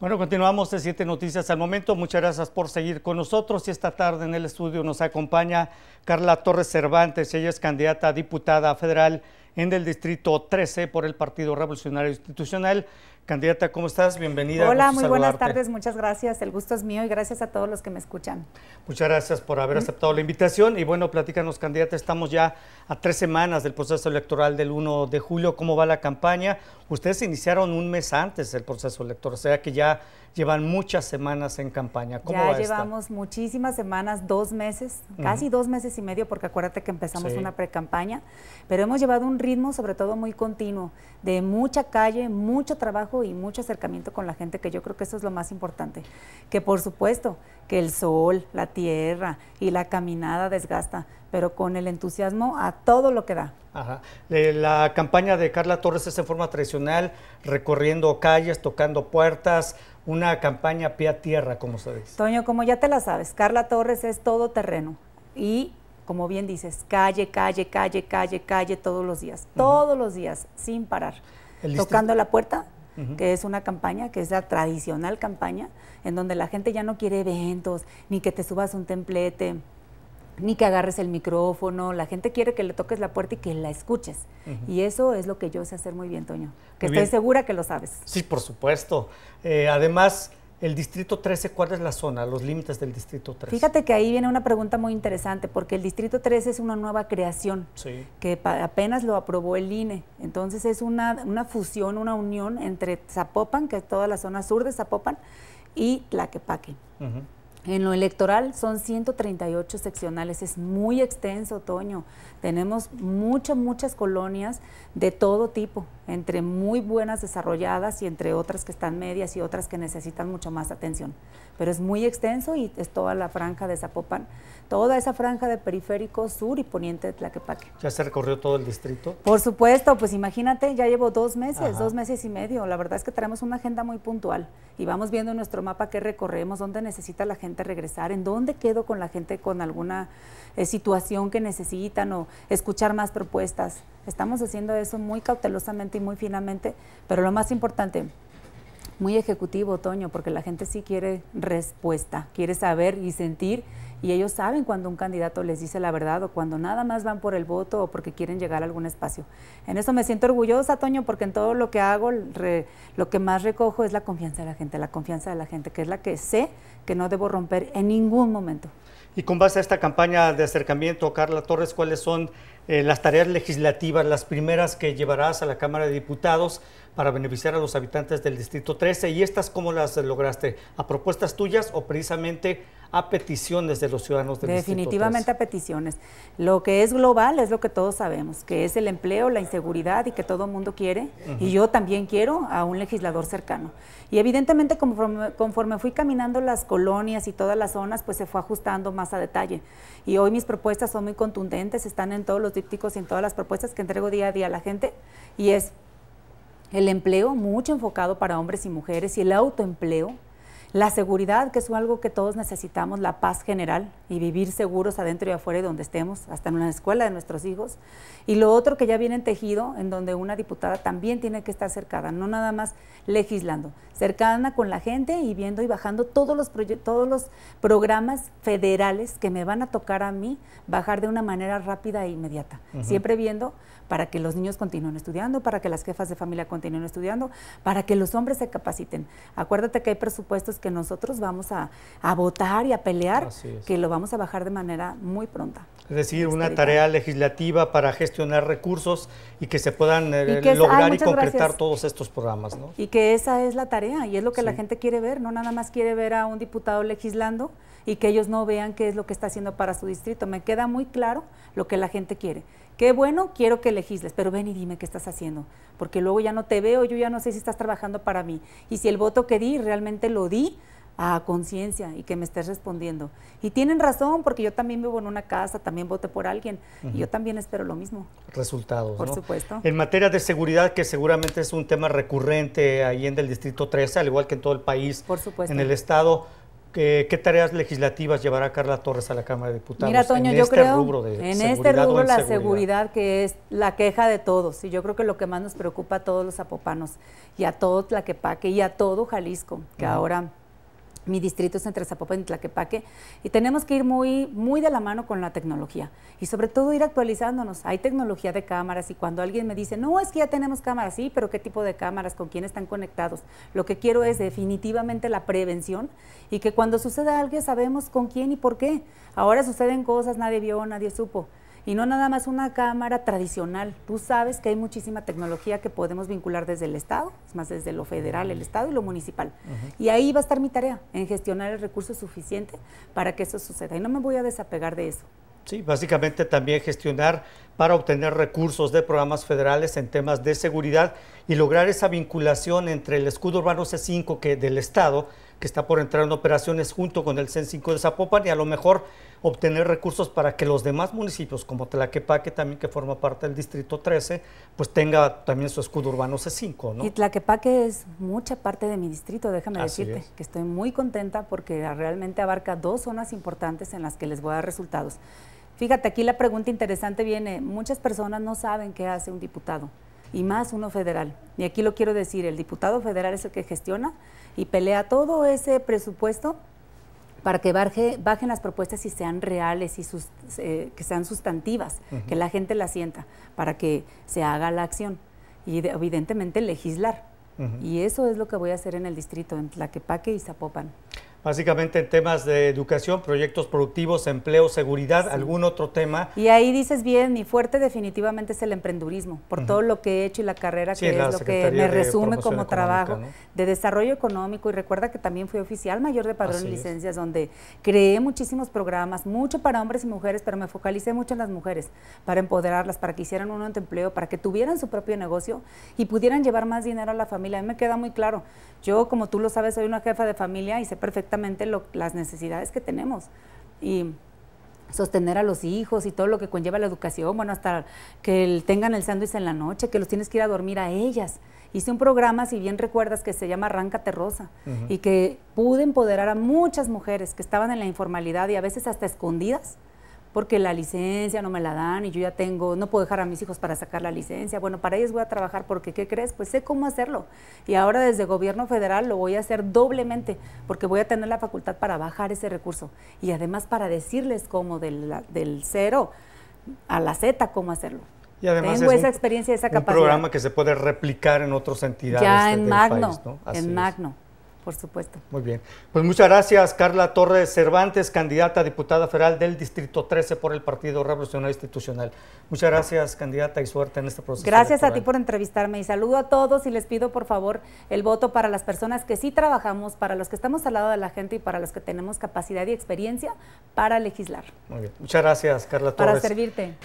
Bueno, continuamos de Siete Noticias al Momento. Muchas gracias por seguir con nosotros. Y esta tarde en el estudio nos acompaña Carla Torres Cervantes. Ella es candidata a diputada federal en el Distrito 13 por el Partido Revolucionario Institucional. Candidata, ¿cómo estás? Bienvenida. Hola, muy buenas tardes, muchas gracias. El gusto es mío y gracias a todos los que me escuchan. Muchas gracias por haber mm. aceptado la invitación. Y bueno, platícanos, candidata, estamos ya a tres semanas del proceso electoral del 1 de julio. ¿Cómo va la campaña? Ustedes iniciaron un mes antes del proceso electoral, o sea que ya llevan muchas semanas en campaña. ¿Cómo ya llevamos muchísimas semanas, dos meses, casi dos meses y medio, porque acuérdate que empezamos una precampaña, pero hemos llevado un ritmo sobre todo muy continuo, de mucha calle, mucho trabajo y mucho acercamiento con la gente, que yo creo que eso es lo más importante. Que por supuesto, que el sol, la tierra y la caminada desgasta, pero con el entusiasmo a todo lo que da. Ajá. Eh, la campaña de Carla Torres es en forma tradicional, recorriendo calles, tocando puertas, una campaña pie a tierra, como se dice. Toño, como ya te la sabes, Carla Torres es todo terreno y como bien dices, calle, calle, calle, calle, calle todos los días, todos los días, sin parar. Tocando la puerta, que es una campaña, que es la tradicional campaña, en donde la gente ya no quiere eventos, ni que te subas un templete, ni que agarres el micrófono, la gente quiere que le toques la puerta y que la escuches. Y eso es lo que yo sé hacer muy bien, Toño, que estoy segura que lo sabes. Sí, por supuesto. Eh, además, el distrito 13, ¿cuál es la zona, los límites del distrito 13? Fíjate que ahí viene una pregunta muy interesante, porque el distrito 13 es una nueva creación que apenas lo aprobó el INE. Entonces es una, una fusión, una unión entre Zapopan, que es toda la zona sur de Zapopan, y Tlaquepaque. En lo electoral son 138 seccionales, es muy extenso, Toño. Tenemos muchas, muchas colonias de todo tipo, entre muy buenas desarrolladas y entre otras que están medias y otras que necesitan mucho más atención. Pero es muy extenso y es toda la franja de Zapopan, toda esa franja de periférico sur y poniente de Tlaquepaque. ¿Ya se recorrió todo el distrito? Por supuesto, pues imagínate, ya llevo dos meses, dos meses y medio. La verdad es que tenemos una agenda muy puntual y vamos viendo nuestro mapa qué recorremos, dónde necesita la gente regresar, en dónde quedo con la gente con alguna eh, situación que necesitan o escuchar más propuestas. Estamos haciendo eso muy cautelosamente y muy finamente, pero lo más importante, muy ejecutivo, Toño, porque la gente sí quiere respuesta, quiere saber y sentir y ellos saben cuando un candidato les dice la verdad o cuando nada más van por el voto o porque quieren llegar a algún espacio. En eso me siento orgullosa, Toño, porque en todo lo que hago, lo que más recojo es la confianza de la gente, la confianza de la gente, que es la que sé que no debo romper en ningún momento. Y con base a esta campaña de acercamiento, Carla Torres, ¿cuáles son eh, las tareas legislativas, las primeras que llevarás a la Cámara de Diputados para beneficiar a los habitantes del Distrito 13? ¿Y estas cómo las lograste? ¿A propuestas tuyas o precisamente a peticiones de los ciudadanos del Definitivamente a peticiones. Lo que es global es lo que todos sabemos, que es el empleo, la inseguridad y que todo el mundo quiere. Y yo también quiero a un legislador cercano. Y evidentemente conforme, conforme fui caminando las colonias y todas las zonas, pues se fue ajustando más a detalle. Y hoy mis propuestas son muy contundentes, están en todos los dípticos y en todas las propuestas que entrego día a día a la gente. Y es el empleo, mucho enfocado para hombres y mujeres, y el autoempleo, la seguridad, que es algo que todos necesitamos, la paz general y vivir seguros adentro y afuera donde estemos, hasta en una escuela de nuestros hijos. Y lo otro que ya viene en tejido, en donde una diputada también tiene que estar cercada, no nada más legislando, cercana con la gente y viendo y bajando todos los, todos los programas federales que me van a tocar a mí bajar de una manera rápida e inmediata. Siempre viendo para que los niños continúen estudiando, para que las jefas de familia continúen estudiando, para que los hombres se capaciten. Acuérdate que hay presupuestos que nosotros vamos a, a votar y a pelear, que lo vamos a bajar de manera muy pronta. Es decir, una tarea legislativa para gestionar recursos y que se puedan eh, lograr y concretar todos estos programas. ¿no? Y que esa es la tarea y es lo que la gente quiere ver, no nada más quiere ver a un diputado legislando, y que ellos no vean qué es lo que está haciendo para su distrito. Me queda muy claro lo que la gente quiere. Qué bueno, quiero que legisles, pero ven y dime qué estás haciendo, porque luego ya no te veo, yo ya no sé si estás trabajando para mí. Y si el voto que di realmente lo di, a conciencia y que me estés respondiendo. Y tienen razón, porque yo también vivo en una casa, también voté por alguien y yo también espero lo mismo. Resultados. Por supuesto. En materia de seguridad, que seguramente es un tema recurrente ahí en el Distrito 13, al igual que en todo el país, por supuesto. en el Estado. ¿Qué, tareas legislativas llevará Carla Torres a la Cámara de Diputados? en este rubro de en este la seguridad? que es la queja de todos y yo creo que lo que más nos preocupa a todos los apopanos y a todos todo Tlaquepaque y a todo Jalisco, que ahora mi distrito es entre Zapopan y Tlaquepaque, y tenemos que ir muy, muy de la mano con la tecnología y sobre todo ir actualizándonos. Hay tecnología de cámaras y cuando alguien me dice, no, es que ya tenemos cámaras, sí, pero ¿qué tipo de cámaras? ¿Con quién están conectados? Lo que quiero es definitivamente la prevención y que cuando suceda algo sabemos con quién y por qué. Ahora suceden cosas, nadie vio, nadie supo y no nada más una cámara tradicional. Tú sabes que hay muchísima tecnología que podemos vincular desde el Estado, es más, desde lo federal, el Estado y lo municipal. Y ahí va a estar mi tarea, en gestionar el recurso suficiente para que eso suceda. Y no me voy a desapegar de eso. Sí, básicamente también gestionar para obtener recursos de programas federales en temas de seguridad y lograr esa vinculación entre el escudo urbano C5 que del Estado que está por entrar en operaciones junto con el CEN 5 de Zapopan y a lo mejor obtener recursos para que los demás municipios, como Tlaquepaque también, que forma parte del Distrito 13, pues tenga también su escudo urbano C5, ¿no? Y Tlaquepaque es mucha parte de mi distrito, déjame decirte, que estoy muy contenta porque realmente abarca dos zonas importantes en las que les voy a dar resultados. Fíjate, aquí la pregunta interesante viene, muchas personas no saben qué hace un diputado y más uno federal. Y aquí lo quiero decir, el diputado federal es el que gestiona y pelea todo ese presupuesto para que bajen las propuestas y sean reales y sus, eh, que sean sustantivas, que la gente la sienta, para que se haga la acción y evidentemente legislar. Y eso es lo que voy a hacer en el distrito, en Tlaquepaque y Zapopan. Básicamente en temas de educación, proyectos productivos, empleo, seguridad, algún otro tema. Y ahí dices bien, mi fuerte definitivamente es el emprendurismo, por todo lo que he hecho y la carrera que es lo que me resume como trabajo de desarrollo económico. Y recuerda que también fui oficial mayor de padrón y licencias, donde creé muchísimos programas, mucho para hombres y mujeres, pero me focalicé mucho en las mujeres, para empoderarlas, para que hicieran un empleo, para que tuvieran su propio negocio y pudieran llevar más dinero a la familia. A mí me queda muy claro. Yo, como tú lo sabes, soy una jefa de familia y sé perfectamente Exactamente las necesidades que tenemos. Y sostener a los hijos y todo lo que conlleva la educación, bueno, hasta que tengan el sándwich en la noche, que los tienes que ir a dormir a ellas. Hice un programa, si bien recuerdas, que se llama Arráncate Rosa y que pude empoderar a muchas mujeres que estaban en la informalidad y a veces hasta escondidas porque la licencia no me la dan y yo ya tengo, no puedo dejar a mis hijos para sacar la licencia. Bueno, para ellos voy a trabajar porque, ¿qué crees? Pues sé cómo hacerlo. Y ahora desde gobierno federal lo voy a hacer doblemente porque voy a tener la facultad para bajar ese recurso y además para decirles cómo del, cero a la Z cómo hacerlo. Y además Tengo esa un, experiencia, esa capacidad. Un programa que se puede replicar en otras entidades. Ya en Magno, en Magno. Por supuesto. Muy bien. Pues muchas gracias, Carla Torres Cervantes, candidata a diputada federal del Distrito 13 por el Partido Revolucionario Institucional. Muchas gracias, candidata, y suerte en este proceso. Gracias a ti por entrevistarme y saludo a todos y les pido, por favor, el voto para las personas que sí trabajamos, para los que estamos al lado de la gente y para los que tenemos capacidad y experiencia para legislar. Muy bien. Muchas gracias, Carla Torres. Para servirte.